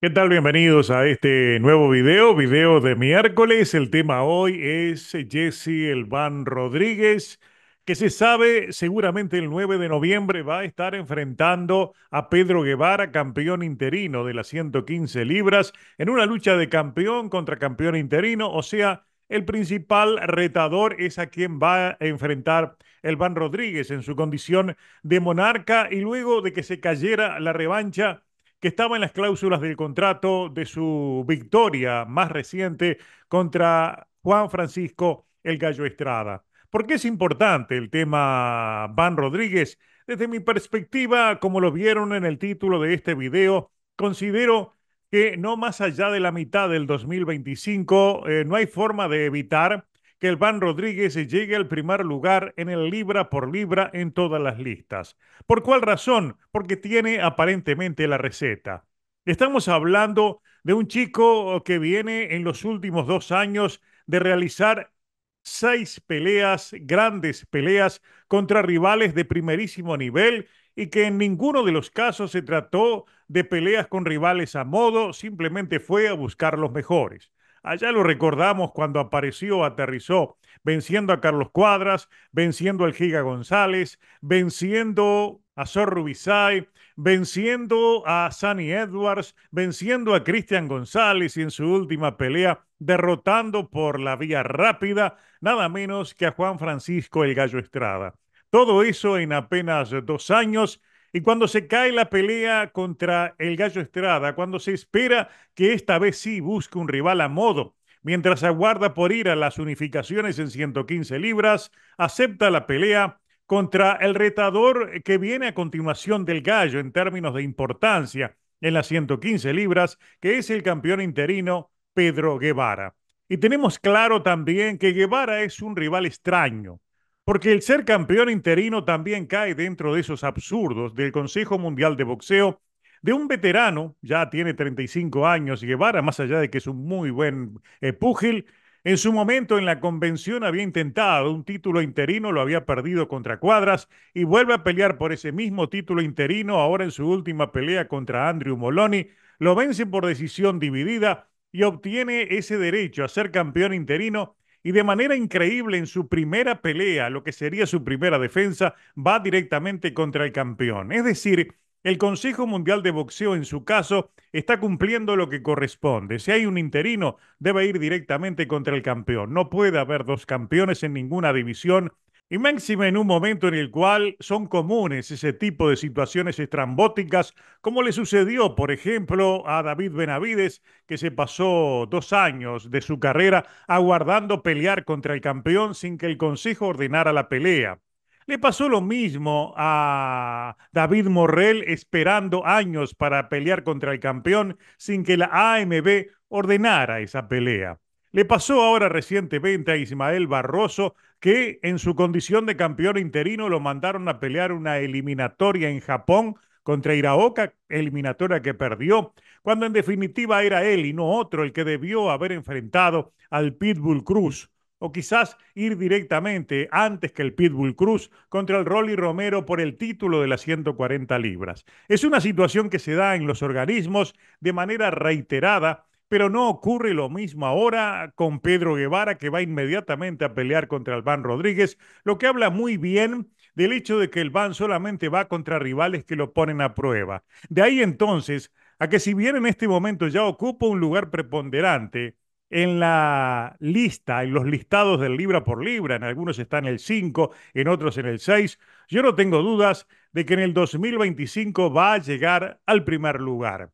¿Qué tal? Bienvenidos a este nuevo video, video de miércoles. El tema hoy es Jesse Elván Rodríguez, que se sabe seguramente el 9 de noviembre va a estar enfrentando a Pedro Guevara, campeón interino de las 115 libras, en una lucha de campeón contra campeón interino, o sea, el principal retador es a quien va a enfrentar Elván Rodríguez en su condición de monarca y luego de que se cayera la revancha que estaba en las cláusulas del contrato de su victoria más reciente contra Juan Francisco El Gallo Estrada. ¿Por qué es importante el tema Van Rodríguez? Desde mi perspectiva, como lo vieron en el título de este video, considero que no más allá de la mitad del 2025 eh, no hay forma de evitar que el Van Rodríguez llegue al primer lugar en el libra por libra en todas las listas. ¿Por cuál razón? Porque tiene aparentemente la receta. Estamos hablando de un chico que viene en los últimos dos años de realizar seis peleas, grandes peleas contra rivales de primerísimo nivel y que en ninguno de los casos se trató de peleas con rivales a modo, simplemente fue a buscar los mejores. Allá lo recordamos cuando apareció, aterrizó, venciendo a Carlos Cuadras, venciendo al Giga González, venciendo a Sor Rubisay, venciendo a Sunny Edwards, venciendo a Cristian González y en su última pelea derrotando por la vía rápida nada menos que a Juan Francisco El Gallo Estrada. Todo eso en apenas dos años y cuando se cae la pelea contra el Gallo Estrada, cuando se espera que esta vez sí busque un rival a modo, mientras aguarda por ir a las unificaciones en 115 libras, acepta la pelea contra el retador que viene a continuación del Gallo en términos de importancia en las 115 libras, que es el campeón interino Pedro Guevara. Y tenemos claro también que Guevara es un rival extraño, porque el ser campeón interino también cae dentro de esos absurdos del Consejo Mundial de Boxeo de un veterano, ya tiene 35 años, Guevara, más allá de que es un muy buen eh, pugil. en su momento en la convención había intentado un título interino, lo había perdido contra Cuadras y vuelve a pelear por ese mismo título interino ahora en su última pelea contra Andrew Moloney, lo vence por decisión dividida y obtiene ese derecho a ser campeón interino y de manera increíble en su primera pelea, lo que sería su primera defensa, va directamente contra el campeón. Es decir, el Consejo Mundial de Boxeo, en su caso, está cumpliendo lo que corresponde. Si hay un interino, debe ir directamente contra el campeón. No puede haber dos campeones en ninguna división y máxima en un momento en el cual son comunes ese tipo de situaciones estrambóticas, como le sucedió, por ejemplo, a David Benavides, que se pasó dos años de su carrera aguardando pelear contra el campeón sin que el Consejo ordenara la pelea. Le pasó lo mismo a David Morrell esperando años para pelear contra el campeón sin que la AMB ordenara esa pelea. Le pasó ahora recientemente a Ismael Barroso que en su condición de campeón interino lo mandaron a pelear una eliminatoria en Japón contra Iraoka, eliminatoria que perdió, cuando en definitiva era él y no otro el que debió haber enfrentado al Pitbull Cruz, o quizás ir directamente antes que el Pitbull Cruz contra el Rolly Romero por el título de las 140 libras. Es una situación que se da en los organismos de manera reiterada pero no ocurre lo mismo ahora con Pedro Guevara, que va inmediatamente a pelear contra Albán Rodríguez, lo que habla muy bien del hecho de que el BAN solamente va contra rivales que lo ponen a prueba. De ahí entonces a que si bien en este momento ya ocupa un lugar preponderante en la lista, en los listados del libra por libra, en algunos está en el 5, en otros en el 6, yo no tengo dudas de que en el 2025 va a llegar al primer lugar.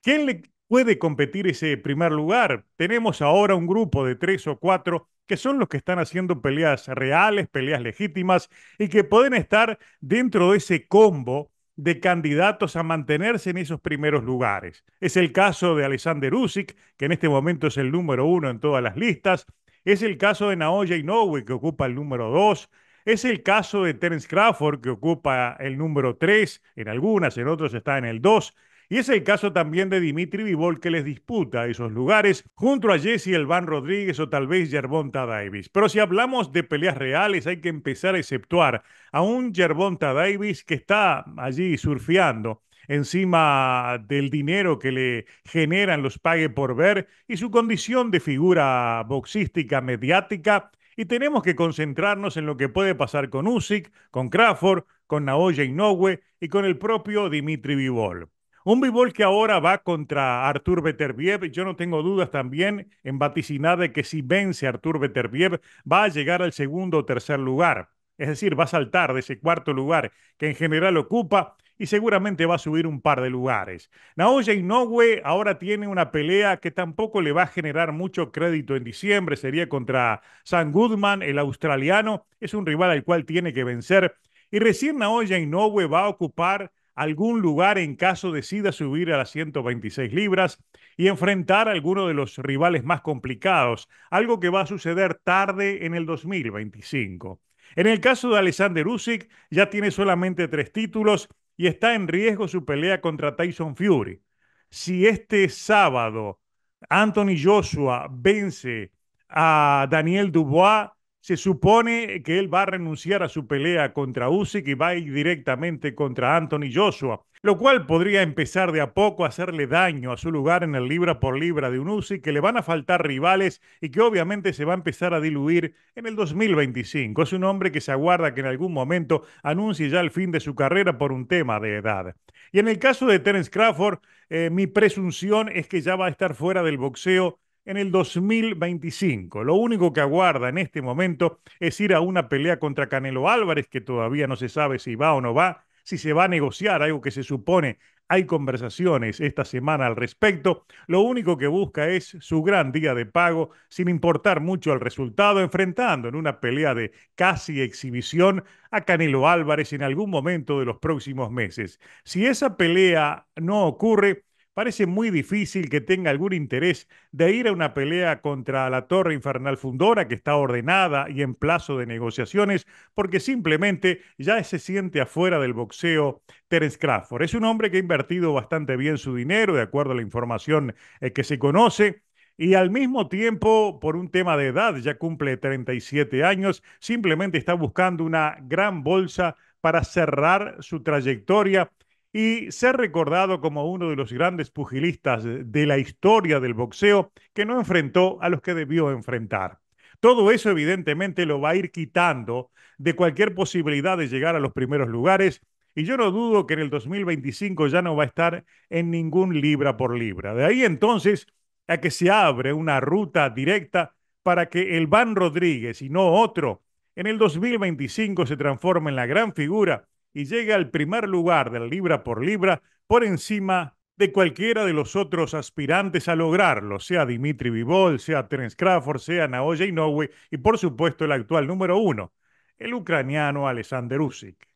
¿Quién le puede competir ese primer lugar. Tenemos ahora un grupo de tres o cuatro que son los que están haciendo peleas reales, peleas legítimas y que pueden estar dentro de ese combo de candidatos a mantenerse en esos primeros lugares. Es el caso de Alexander Usyk, que en este momento es el número uno en todas las listas. Es el caso de Naoya Inoue, que ocupa el número dos. Es el caso de Terence Crawford, que ocupa el número tres en algunas, en otros está en el dos. Y es el caso también de Dimitri Vivol que les disputa esos lugares junto a Jesse Elván Rodríguez o tal vez Yerbonta Davis. Pero si hablamos de peleas reales hay que empezar a exceptuar a un Yerbonta Davis que está allí surfeando encima del dinero que le generan los pague por ver y su condición de figura boxística mediática. Y tenemos que concentrarnos en lo que puede pasar con Usyk, con Crawford, con Naoya Inoue y con el propio Dimitri Vivol. Un Bivol que ahora va contra Artur Beterbiev. Yo no tengo dudas también en vaticinar de que si vence Artur Beterbiev va a llegar al segundo o tercer lugar. Es decir, va a saltar de ese cuarto lugar que en general ocupa y seguramente va a subir un par de lugares. Naoya Inoue ahora tiene una pelea que tampoco le va a generar mucho crédito en diciembre, sería contra Sam Goodman, el australiano, es un rival al cual tiene que vencer. Y recién Naoya Inoue va a ocupar algún lugar en caso decida subir a las 126 libras y enfrentar a alguno de los rivales más complicados, algo que va a suceder tarde en el 2025. En el caso de Alexander Usyk, ya tiene solamente tres títulos y está en riesgo su pelea contra Tyson Fury. Si este sábado Anthony Joshua vence a Daniel Dubois, se supone que él va a renunciar a su pelea contra Usyk y va a ir directamente contra Anthony Joshua, lo cual podría empezar de a poco a hacerle daño a su lugar en el libra por libra de un Usyk, que le van a faltar rivales y que obviamente se va a empezar a diluir en el 2025. Es un hombre que se aguarda que en algún momento anuncie ya el fin de su carrera por un tema de edad. Y en el caso de Terence Crawford, eh, mi presunción es que ya va a estar fuera del boxeo en el 2025. Lo único que aguarda en este momento es ir a una pelea contra Canelo Álvarez, que todavía no se sabe si va o no va, si se va a negociar, algo que se supone hay conversaciones esta semana al respecto. Lo único que busca es su gran día de pago, sin importar mucho al resultado, enfrentando en una pelea de casi exhibición a Canelo Álvarez en algún momento de los próximos meses. Si esa pelea no ocurre, Parece muy difícil que tenga algún interés de ir a una pelea contra la Torre Infernal Fundora, que está ordenada y en plazo de negociaciones, porque simplemente ya se siente afuera del boxeo Terence Crawford. Es un hombre que ha invertido bastante bien su dinero, de acuerdo a la información eh, que se conoce. Y al mismo tiempo, por un tema de edad, ya cumple 37 años, simplemente está buscando una gran bolsa para cerrar su trayectoria y ser recordado como uno de los grandes pugilistas de la historia del boxeo que no enfrentó a los que debió enfrentar. Todo eso evidentemente lo va a ir quitando de cualquier posibilidad de llegar a los primeros lugares y yo no dudo que en el 2025 ya no va a estar en ningún libra por libra. De ahí entonces a que se abre una ruta directa para que el Van Rodríguez y no otro en el 2025 se transforme en la gran figura y llega al primer lugar del libra por libra por encima de cualquiera de los otros aspirantes a lograrlo, sea Dimitri Vivol, sea Terence Crawford, sea Naoya Inoue y por supuesto el actual número uno, el ucraniano Alexander Usyk.